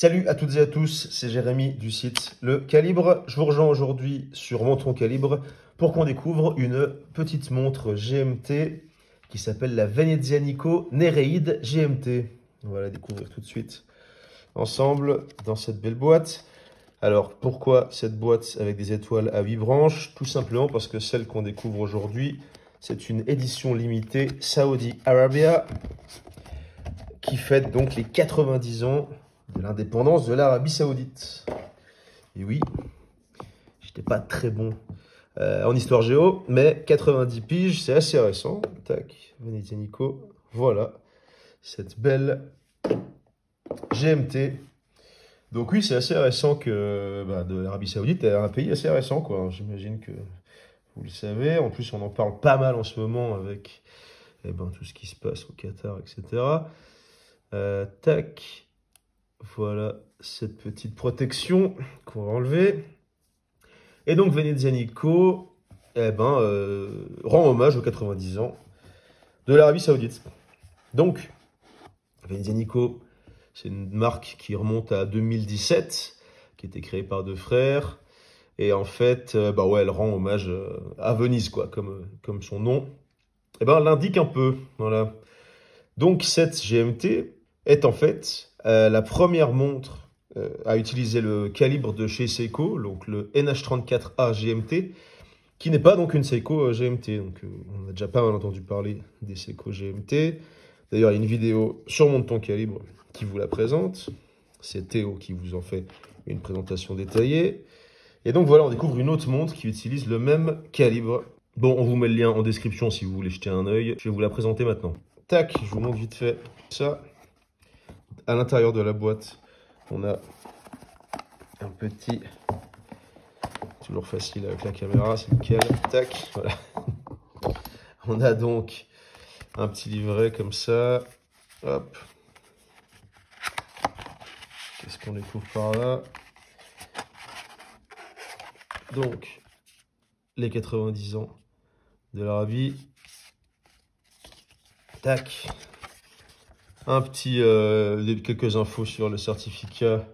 Salut à toutes et à tous, c'est Jérémy du site Le Calibre. Je vous rejoins aujourd'hui sur montron Calibre pour qu'on découvre une petite montre GMT qui s'appelle la Venezianico Nereid GMT. On va la découvrir tout de suite ensemble dans cette belle boîte. Alors pourquoi cette boîte avec des étoiles à 8 branches Tout simplement parce que celle qu'on découvre aujourd'hui, c'est une édition limitée Saudi Arabia qui fête donc les 90 ans de l'indépendance de l'Arabie Saoudite. Et oui, j'étais pas très bon euh, en histoire géo, mais 90 piges, c'est assez récent. Tac, Nico. voilà, cette belle GMT. Donc oui, c'est assez récent que bah, de l'Arabie Saoudite, est un pays assez récent, quoi. J'imagine que vous le savez. En plus, on en parle pas mal en ce moment avec eh ben, tout ce qui se passe au Qatar, etc. Euh, tac. Voilà cette petite protection qu'on va enlever. Et donc Venezianico eh ben, euh, rend hommage aux 90 ans de l'Arabie Saoudite. Donc, Venezianico, c'est une marque qui remonte à 2017, qui était créée par deux frères. Et en fait, euh, bah ouais, elle rend hommage euh, à Venise, quoi, comme, comme son nom. Eh ben, l'indique un peu, voilà. Donc cette GMT, est en fait euh, la première montre euh, à utiliser le calibre de chez Seiko, donc le NH34A GMT, qui n'est pas donc une Seiko euh, GMT. Donc on a déjà pas mal entendu parler des Seiko GMT. D'ailleurs, il y a une vidéo sur mon ton calibre qui vous la présente. C'est Théo qui vous en fait une présentation détaillée. Et donc voilà, on découvre une autre montre qui utilise le même calibre. Bon, on vous met le lien en description si vous voulez jeter un œil. Je vais vous la présenter maintenant. Tac, je vous montre vite fait ça à l'intérieur de la boîte, on a un petit... Toujours facile avec la caméra, c'est nickel. Tac, voilà. On a donc un petit livret comme ça. Hop. Qu'est-ce qu'on découvre par là Donc, les 90 ans de l'Arabie. Tac, un petit, euh, quelques infos sur le certificat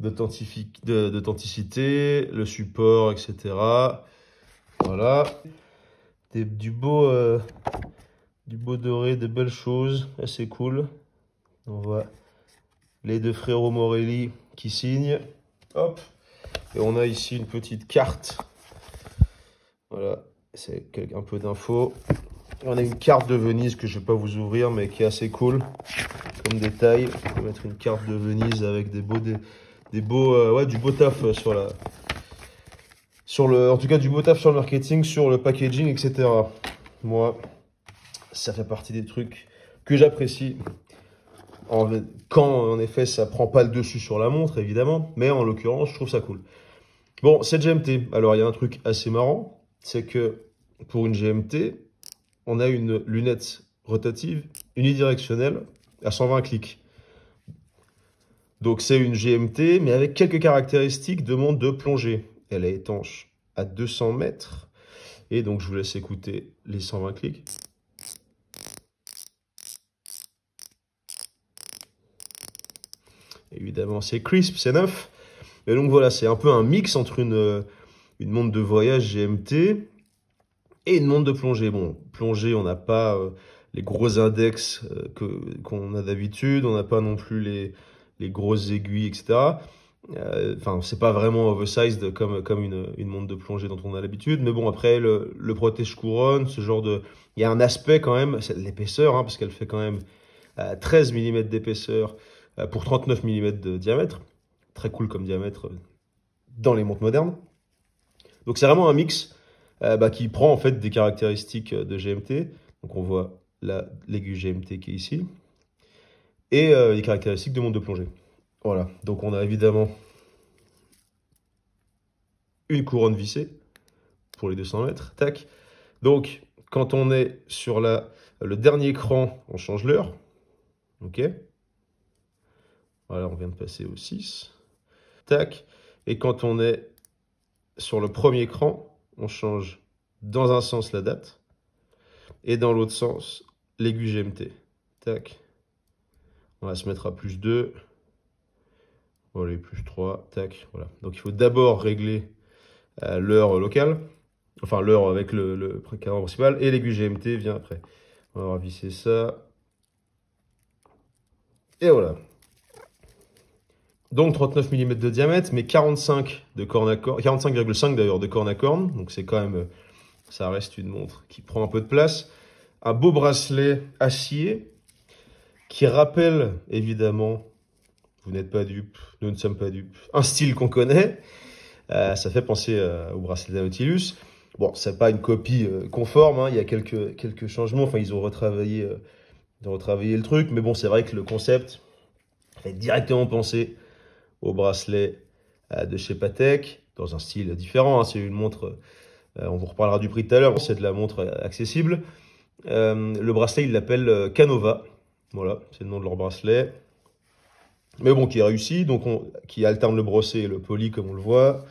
d'authenticité, le support, etc. Voilà. du, beau, euh, du beau doré, des belles choses, assez eh, cool. On voit les deux frérots Morelli qui signent. Hop. Et on a ici une petite carte. Voilà, c'est un peu d'infos on a une carte de Venise que je vais pas vous ouvrir, mais qui est assez cool comme détail. On peut mettre une carte de Venise avec des beaux, des, beaux, euh, ouais, du beau taf sur la, sur le, en tout cas du beau taf sur le marketing, sur le packaging, etc. Moi, ça fait partie des trucs que j'apprécie. Quand en effet ça prend pas le dessus sur la montre évidemment, mais en l'occurrence je trouve ça cool. Bon, cette GMT, alors il y a un truc assez marrant, c'est que pour une GMT, on a une lunette rotative unidirectionnelle à 120 clics. Donc c'est une GMT, mais avec quelques caractéristiques de monde de plongée. Elle est étanche à 200 mètres. Et donc je vous laisse écouter les 120 clics. Évidemment, c'est crisp, c'est neuf. Et donc voilà, c'est un peu un mix entre une, euh, une montre de voyage GMT et une montre de plongée. Bon, plongée, on n'a pas euh, les gros index euh, que qu'on a d'habitude, on n'a pas non plus les, les grosses aiguilles, etc. Euh, enfin, c'est pas vraiment oversized comme, comme une, une montre de plongée dont on a l'habitude. Mais bon, après, le, le protège-couronne, ce genre de... Il y a un aspect quand même, c'est l'épaisseur, hein, parce qu'elle fait quand même 13 mm d'épaisseur pour 39 mm de diamètre. Très cool comme diamètre dans les montres modernes. Donc c'est vraiment un mix euh, bah, qui prend en fait des caractéristiques euh, de GMT. Donc on voit l'aiguille GMT qui est ici, et euh, les caractéristiques de monde de plongée. Voilà, donc on a évidemment une couronne vissée pour les 200 mètres, tac. Donc quand on est sur la, le dernier cran, on change l'heure, ok Voilà, on vient de passer au 6, tac. Et quand on est sur le premier cran, on change dans un sens la date et dans l'autre sens l'aiguille GMT. Tac. On va se mettre à plus 2. Voilà, plus 3. Tac. Voilà. Donc il faut d'abord régler euh, l'heure locale, enfin l'heure avec le, le principal et l'aiguille GMT vient après. On va visser ça. Et voilà donc 39 mm de diamètre, mais 45 de 45,5 d'ailleurs de corne à corne, donc c'est quand même, euh, ça reste une montre qui prend un peu de place. Un beau bracelet acier qui rappelle évidemment, vous n'êtes pas dupe, nous ne sommes pas dupes, un style qu'on connaît. Euh, ça fait penser euh, au bracelet Nautilus. Bon, c'est pas une copie conforme, hein. il y a quelques, quelques changements, enfin ils ont retravaillé, ils ont le truc, mais bon, c'est vrai que le concept fait directement penser au bracelet euh, de chez Patek, dans un style différent. Hein. C'est une montre, euh, on vous reparlera du prix tout à l'heure, c'est de la montre accessible. Euh, le bracelet, ils l'appellent Canova. Voilà, c'est le nom de leur bracelet. Mais bon, qui est réussi, donc on, qui alterne le brossé et le poli, comme on le voit.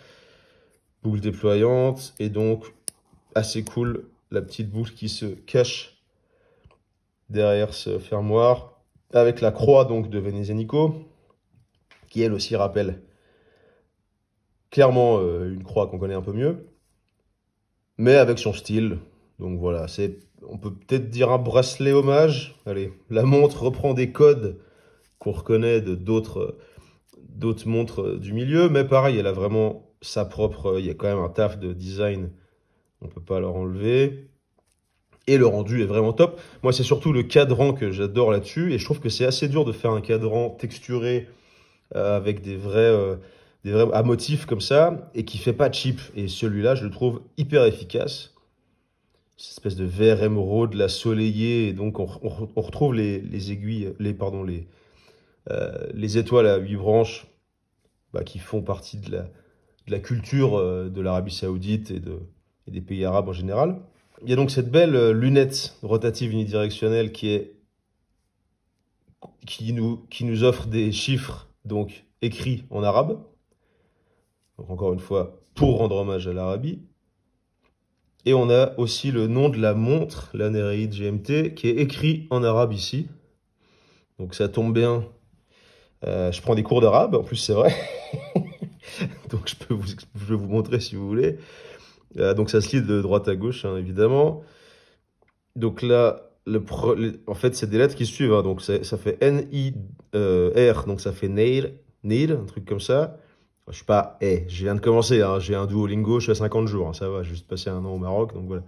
Boucle déployante, et donc assez cool, la petite boucle qui se cache derrière ce fermoir, avec la croix donc de Venezianico qui elle aussi rappelle clairement euh, une croix qu'on connaît un peu mieux, mais avec son style. Donc voilà, c'est, on peut peut-être dire un bracelet hommage. Allez, la montre reprend des codes qu'on reconnaît de d'autres, montres du milieu, mais pareil, elle a vraiment sa propre. Il y a quand même un taf de design, on peut pas leur enlever. Et le rendu est vraiment top. Moi, c'est surtout le cadran que j'adore là-dessus, et je trouve que c'est assez dur de faire un cadran texturé euh, avec des vrais, à euh, motifs comme ça, et qui fait pas cheap. Et celui-là, je le trouve hyper efficace. Cette espèce de vert émeraude, la soleillée, et donc on, retrouve les, aiguilles, les, pardon, les, euh, les étoiles à huit branches bah, qui font partie de la, de la culture de l'Arabie saoudite et, de, et, des pays arabes en général. Il y a donc cette belle lunette rotative unidirectionnelle qui, est, qui, nous, qui nous offre des chiffres donc écrit en arabe. encore une fois, pour rendre hommage à l'Arabie. Et on a aussi le nom de la montre, la GMT, qui est écrit en arabe ici. Donc ça tombe bien. Euh, je prends des cours d'arabe, en plus c'est vrai. donc je peux vous, vais vous montrer si vous voulez. Euh, donc ça se lit de droite à gauche, hein, évidemment. Donc là, en fait, c'est des lettres qui suivent. Hein. Euh, donc, ça fait N-I-R. donc, ça fait Nail, r un truc comme ça. Je suis pas, eh, je viens de commencer, hein. j'ai un Duolingo, je suis à 50 jours, hein. ça va, j'ai juste passé un an au Maroc, donc voilà.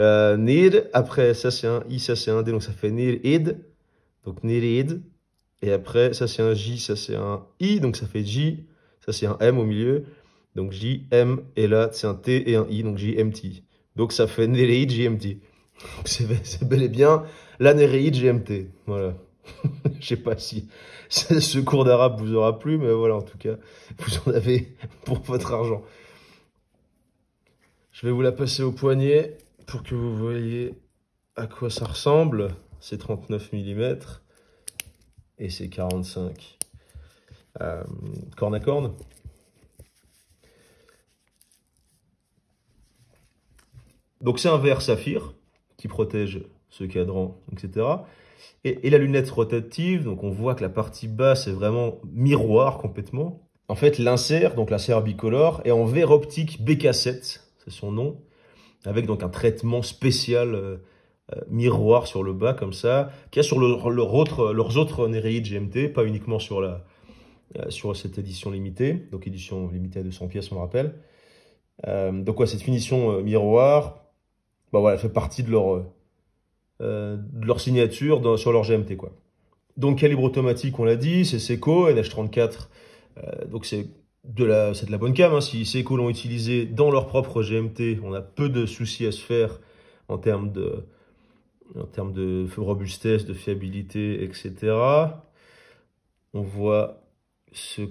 Euh, après, ça c'est un I, ça c'est un D, donc ça fait Nir Id, donc Nir et après, ça c'est un J, ça c'est un I, donc ça fait J, ça c'est un M au milieu, donc J, M, et là c'est un T et un I, donc J-M-T Donc ça fait j Id, t c'est bel et bien Néréide GMT. Voilà. Je sais pas si ce cours d'arabe vous aura plu, mais voilà, en tout cas, vous en avez pour votre argent. Je vais vous la passer au poignet pour que vous voyez à quoi ça ressemble. C'est 39 mm et c'est 45 euh, corne à corne. Donc c'est un verre saphir, qui protège ce cadran, etc. Et, la lunette rotative, donc on voit que la partie basse est vraiment miroir complètement. En fait, l'insert, donc l'insert bicolore, est en verre optique BK7, c'est son nom, avec donc un traitement spécial euh, euh, miroir sur le bas comme ça, qui a sur leur, leur leurs autres Nereid GMT, pas uniquement sur, la, euh, sur cette édition limitée, donc édition limitée à 200 pièces, on le rappelle. donc quoi cette finition miroir, bah voilà, fait partie de leur, euh, euh, de leur signature sur leur GMT. Quoi. Donc calibre automatique, on l'a dit, c'est Seco, NH34, euh, donc c'est de, la, de la bonne cam. Hein. Si Seco l'ont utilisé dans leur propre GMT, on a peu de soucis à se faire en termes de, en termes de robustesse, de fiabilité, etc. On voit ce de...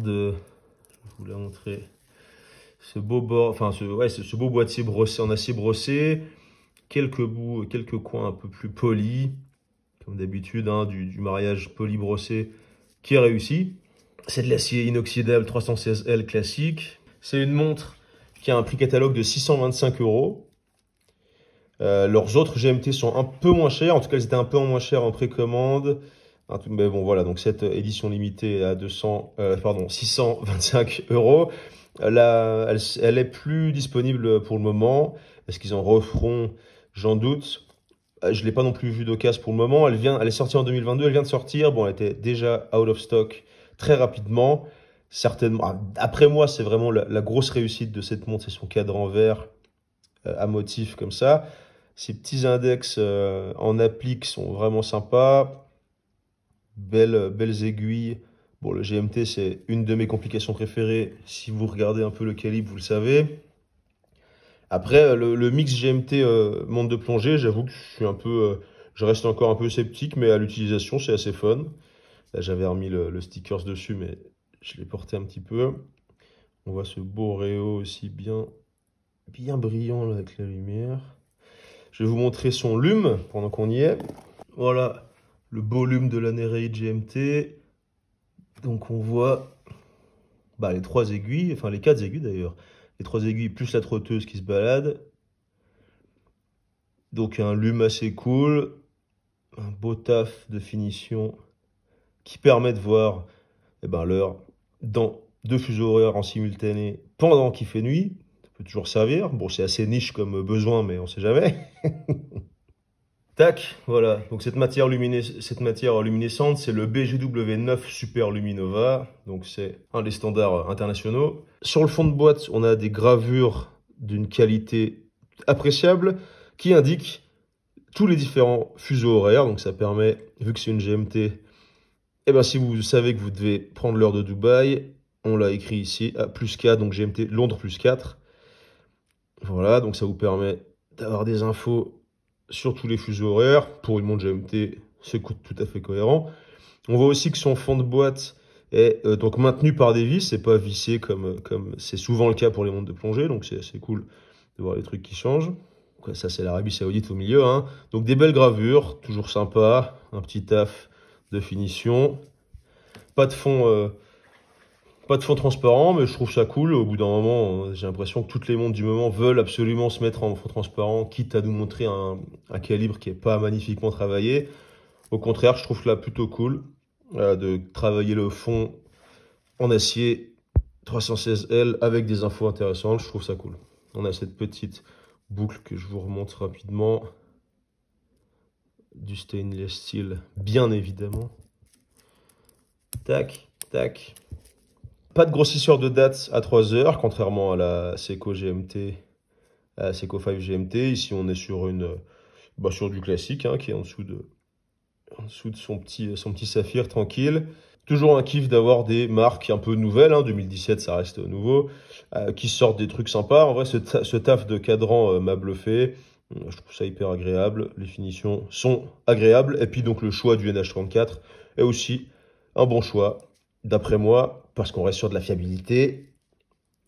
je vous montrer. montrer ce beau bord, enfin ce, ouais, ce, beau boîtier brossé en acier brossé, quelques bouts, euh, quelques coins un peu plus polis, comme d'habitude, hein, du, du, mariage poli brossé qui est réussi. C'est de l'acier inoxydable 316L classique. C'est une montre qui a un prix catalogue de 625 euros. Euh, leurs autres GMT sont un peu moins chers, en tout cas elles étaient un peu moins chères en précommande. Mais bon voilà, donc cette édition limitée à 200, euh, pardon, 625 euros. Elle, est plus disponible pour le moment. Est-ce qu'ils en referont J'en doute. Euh, je ne l'ai pas non plus vue d'occasion pour le moment. Elle, vient, elle est sortie en 2022. Elle vient de sortir. Bon, elle était déjà out of stock très rapidement. Certainement. Ah, après moi, c'est vraiment la, grosse réussite de cette montre. C'est son cadran vert euh, à motif comme ça. Ces petits index euh, en applique sont vraiment sympas. belles aiguilles Bon, le GMT, c'est une de mes complications préférées. Si vous regardez un peu le calibre, vous le savez. Après, euh, le, mix GMT euh, monde de plongée, j'avoue que je suis un peu, euh, je reste encore un peu sceptique, mais à l'utilisation, c'est assez fun. Là, j'avais remis le, stickers dessus, mais je l'ai porté un petit peu. On voit ce beau réo aussi bien, bien brillant avec la lumière. Je vais vous montrer son lume pendant qu'on y est. Voilà le beau lume de la Nereid GMT. Donc on voit bah, les trois aiguilles, enfin les quatre aiguilles d'ailleurs, les trois aiguilles plus la trotteuse qui se balade. Donc un lume assez cool, un beau taf de finition qui permet de voir eh ben, l'heure dans deux fuseaux horaires en simultané pendant qu'il fait nuit. Ça peut toujours servir. Bon, c'est assez niche comme besoin, mais on ne sait jamais. Tac, voilà. Donc cette matière, luminescente, cette matière c'est le BGW9 Super Luminova. Donc c'est un des standards internationaux. Sur le fond de boîte, on a des gravures d'une qualité appréciable qui indiquent tous les différents fuseaux horaires. Donc ça permet, vu que c'est une GMT, et eh ben si vous savez que vous devez prendre l'heure de Dubaï, on l'a écrit ici à plus 4, donc GMT Londres plus 4. Voilà, donc ça vous permet d'avoir des infos Surtout tous les fuseaux horaires pour une montre GMT, c'est tout à fait cohérent. On voit aussi que son fond de boîte est euh, donc maintenu par des vis, c'est pas vissé comme comme c'est souvent le cas pour les montres de plongée, donc c'est assez cool de voir les trucs qui changent. ça c'est l'Arabie Saoudite au milieu, hein. donc des belles gravures, toujours sympa, un petit taf de finition, pas de fond euh, pas de fond transparent, mais je trouve ça cool. Au bout d'un moment, j'ai l'impression que toutes les mondes du moment veulent absolument se mettre en fond transparent, quitte à nous montrer un, calibre qui n'est pas magnifiquement travaillé. Au contraire, je trouve là plutôt cool euh, de travailler le fond en acier 316L avec des infos intéressantes. Je trouve ça cool. On a cette petite boucle que je vous remonte rapidement. Du stainless steel, bien évidemment. Tac, tac. Pas de grossisseur de dates à 3 heures, contrairement à la Seco GMT, à Seco 5 GMT. Ici, on est sur, une, bah, du classique, hein, qui est en dessous de, en dessous de son, petit, son petit saphir, tranquille. Toujours un kiff d'avoir des marques un peu nouvelles, hein, 2017 ça reste nouveau, euh, qui sortent des trucs sympas. En vrai, ce, ce taf de cadran euh, m'a bluffé. Euh, je trouve ça hyper agréable. Les finitions sont agréables. Et puis donc le choix du NH34 est aussi un bon choix d'après moi, parce qu'on reste sur de la fiabilité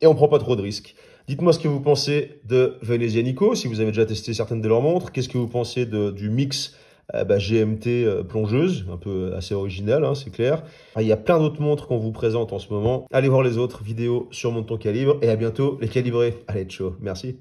et on prend pas trop de risques. Dites-moi ce que vous pensez de Venezianico, si vous avez déjà testé certaines de leurs montres. Qu'est-ce que vous pensez du mix euh, bah, GMT euh, plongeuse, un peu euh, assez original, hein, c'est clair. Ah, il y a plein d'autres montres qu'on vous présente en ce moment. Allez voir les autres vidéos sur mon ton Calibre et à bientôt les calibrés. Allez, ciao, merci.